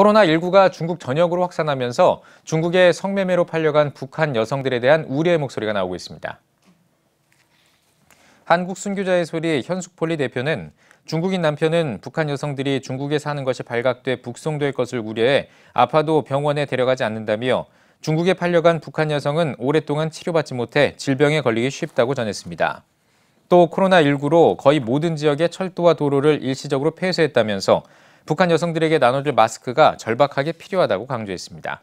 코로나19가 중국 전역으로 확산하면서 중국의 성매매로 팔려간 북한 여성들에 대한 우려의 목소리가 나오고 있습니다. 한국 순교자의 소리 현숙폴리 대표는 중국인 남편은 북한 여성들이 중국에 사는 것이 발각돼 북송될 것을 우려해 아파도 병원에 데려가지 않는다며 중국에 팔려간 북한 여성은 오랫동안 치료받지 못해 질병에 걸리기 쉽다고 전했습니다. 또 코로나19로 거의 모든 지역의 철도와 도로를 일시적으로 폐쇄했다면서 북한 여성들에게 나눠줄 마스크가 절박하게 필요하다고 강조했습니다.